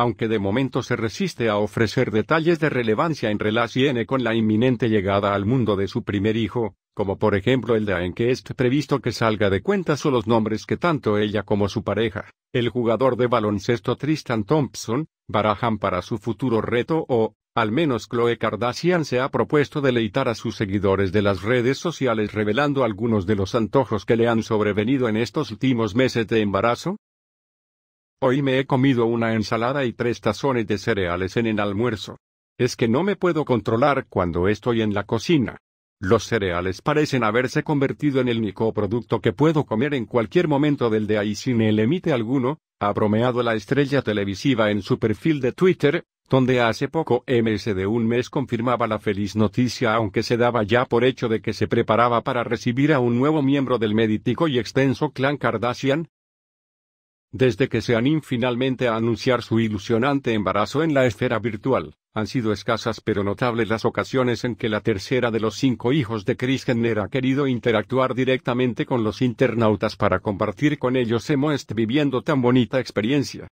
aunque de momento se resiste a ofrecer detalles de relevancia en relación con la inminente llegada al mundo de su primer hijo, como por ejemplo el de en que es previsto que salga de cuentas o los nombres que tanto ella como su pareja, el jugador de baloncesto Tristan Thompson, barajan para su futuro reto o, al menos Chloe Kardashian se ha propuesto deleitar a sus seguidores de las redes sociales revelando algunos de los antojos que le han sobrevenido en estos últimos meses de embarazo, Hoy me he comido una ensalada y tres tazones de cereales en el almuerzo. Es que no me puedo controlar cuando estoy en la cocina. Los cereales parecen haberse convertido en el único producto que puedo comer en cualquier momento del día y sin el emite alguno, ha bromeado la estrella televisiva en su perfil de Twitter, donde hace poco MS de un mes confirmaba la feliz noticia aunque se daba ya por hecho de que se preparaba para recibir a un nuevo miembro del medítico y extenso clan Kardashian, desde que se finalmente a anunciar su ilusionante embarazo en la esfera virtual, han sido escasas pero notables las ocasiones en que la tercera de los cinco hijos de Chris Jenner ha querido interactuar directamente con los internautas para compartir con ellos hemos viviendo tan bonita experiencia.